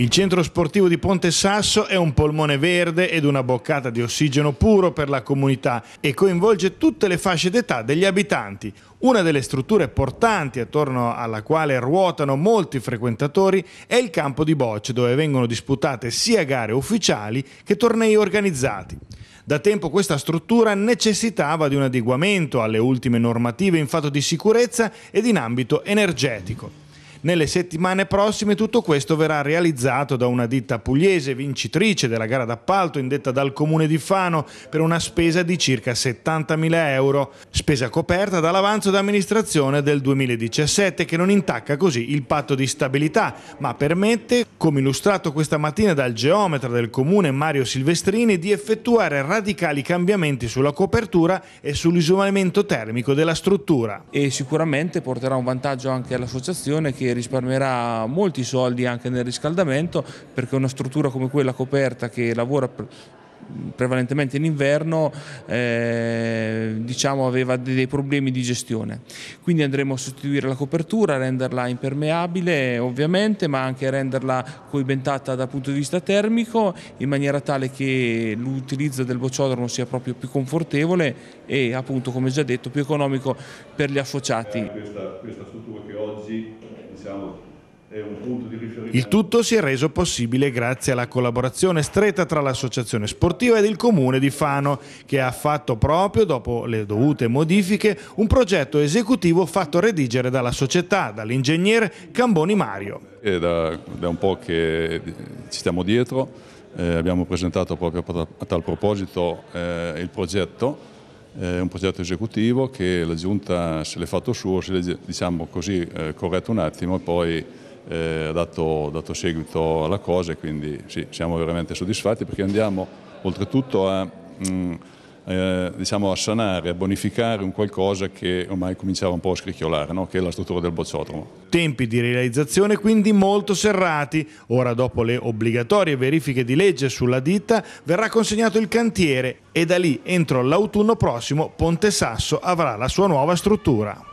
Il centro sportivo di Ponte Sasso è un polmone verde ed una boccata di ossigeno puro per la comunità e coinvolge tutte le fasce d'età degli abitanti. Una delle strutture portanti attorno alla quale ruotano molti frequentatori è il campo di bocce dove vengono disputate sia gare ufficiali che tornei organizzati. Da tempo questa struttura necessitava di un adeguamento alle ultime normative in fatto di sicurezza ed in ambito energetico. Nelle settimane prossime tutto questo verrà realizzato da una ditta pugliese vincitrice della gara d'appalto indetta dal comune di Fano per una spesa di circa 70.000 euro, spesa coperta dall'avanzo d'amministrazione del 2017 che non intacca così il patto di stabilità, ma permette, come illustrato questa mattina dal geometra del comune Mario Silvestrini, di effettuare radicali cambiamenti sulla copertura e sull'isolamento termico della struttura. E sicuramente porterà un vantaggio anche all'associazione che risparmierà molti soldi anche nel riscaldamento perché una struttura come quella coperta che lavora prevalentemente in inverno eh, diciamo, aveva dei problemi di gestione. Quindi andremo a sostituire la copertura, renderla impermeabile ovviamente, ma anche renderla coibentata dal punto di vista termico in maniera tale che l'utilizzo del bociodromo sia proprio più confortevole e appunto come già detto più economico per gli associati. Questa, questa struttura che oggi diciamo, il tutto si è reso possibile grazie alla collaborazione stretta tra l'associazione sportiva ed il comune di Fano, che ha fatto proprio, dopo le dovute modifiche, un progetto esecutivo fatto redigere dalla società, dall'ingegnere Camboni Mario. È da, da, un po' che ci stiamo dietro, eh, abbiamo presentato proprio a tal proposito eh, il progetto eh, un progetto esecutivo che la Giunta se l'è fatto suo, se l'è diciamo così, eh, corretto un attimo e poi eh, ha dato, dato, seguito alla cosa e quindi sì, siamo veramente soddisfatti perché andiamo oltretutto a, mh, mm, eh, diciamo a sanare, a bonificare un qualcosa che ormai cominciava un po' a scricchiolare, no? che è la struttura del bocciodromo. Tempi di realizzazione quindi molto serrati. Ora dopo le obbligatorie verifiche di legge sulla ditta verrà consegnato il cantiere e da lì entro l'autunno prossimo Ponte Sasso avrà la sua nuova struttura.